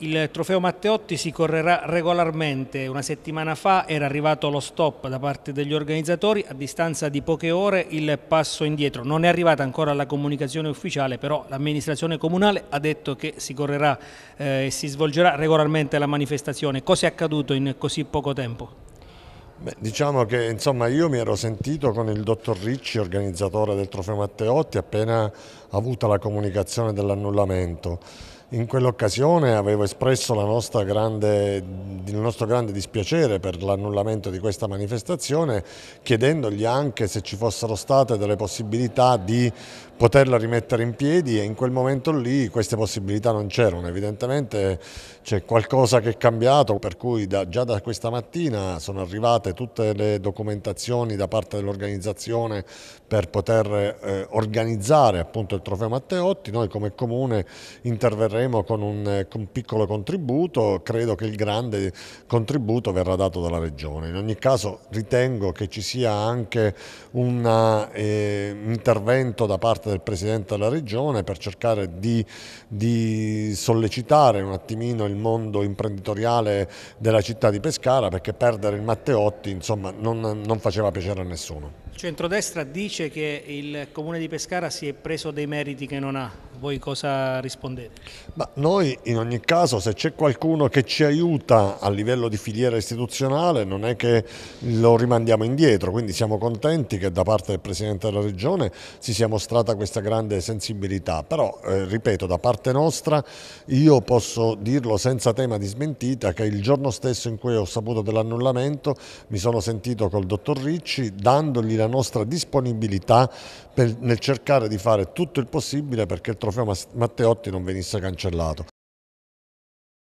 Il trofeo Matteotti si correrà regolarmente, una settimana fa era arrivato lo stop da parte degli organizzatori, a distanza di poche ore il passo indietro, non è arrivata ancora la comunicazione ufficiale però l'amministrazione comunale ha detto che si correrà eh, e si svolgerà regolarmente la manifestazione, cosa è accaduto in così poco tempo? Beh, diciamo che insomma, io mi ero sentito con il dottor Ricci, organizzatore del trofeo Matteotti, appena avuta la comunicazione dell'annullamento in quell'occasione avevo espresso grande, il nostro grande dispiacere per l'annullamento di questa manifestazione, chiedendogli anche se ci fossero state delle possibilità di poterla rimettere in piedi e in quel momento lì queste possibilità non c'erano. Evidentemente c'è qualcosa che è cambiato, per cui da, già da questa mattina sono arrivate tutte le documentazioni da parte dell'organizzazione per poter eh, organizzare appunto il trofeo Matteotti. Noi come comune interverremo Sanremo con un, eh, con piccolo contributo, credo che il grande contributo verrà dato dalla Regione. In ogni caso ritengo che ci sia anche un eh, intervento da parte del Presidente della Regione per cercare di, di sollecitare un attimino il mondo imprenditoriale della città di Pescara perché perdere il Matteotti insomma, non, non faceva piacere a nessuno. Il centrodestra dice che il Comune di Pescara si è preso dei meriti che non ha voi cosa rispondete? Ma noi in ogni caso se c'è qualcuno che ci aiuta a livello di filiera istituzionale non è che lo rimandiamo indietro, quindi siamo contenti che da parte del Presidente della Regione si sia mostrata questa grande sensibilità, però eh, ripeto da parte nostra io posso dirlo senza tema di smentita che il giorno stesso in cui ho saputo dell'annullamento mi sono sentito col dottor Ricci dandogli la nostra disponibilità per, nel cercare di fare tutto il possibile perché il trofeo Matteotti non venisse cancellato.